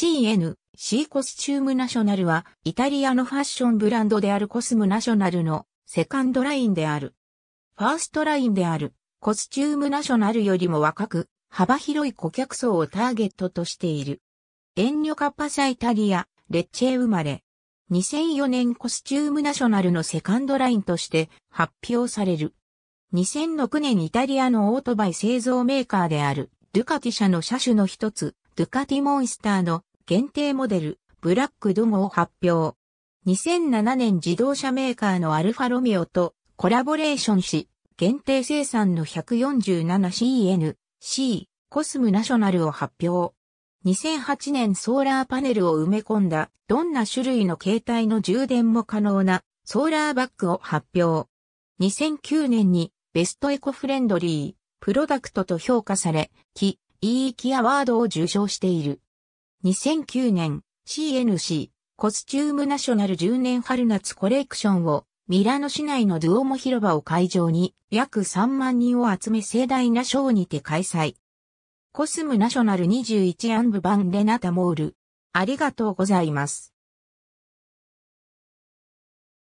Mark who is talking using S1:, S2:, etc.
S1: CNC コスチュームナショナルはイタリアのファッ
S2: ションブランドであるコスムナショナルのセカンドラインである。ファーストラインであるコスチュームナショナルよりも若く幅広い顧客層をターゲットとしている。エンニョカパサイタリア、レッチェ生まれ。2004年コスチュームナショナルのセカンドラインとして発表される。2006年イタリアのオートバイ製造メーカーであるドゥカティ社の車種の一つ、ドゥカティモンスターの限定モデル、ブラックドゴを発表。2007年自動車メーカーのアルファロミオとコラボレーションし、限定生産の 147CN、C、コスムナショナルを発表。2008年ソーラーパネルを埋め込んだ、どんな種類の携帯の充電も可能なソーラーバッグを発表。2009年にベストエコフレンドリー、プロダクトと評価され、キ、イーキアワードを受賞している。2009年 CNC コスチュームナショナル10年春夏コレクションをミラノ市内のドゥオモ広場を会場に約3万人を集め盛大なショーにて開催。コスムナショナル21
S1: アンブ版レナタモール。ありがとうございます。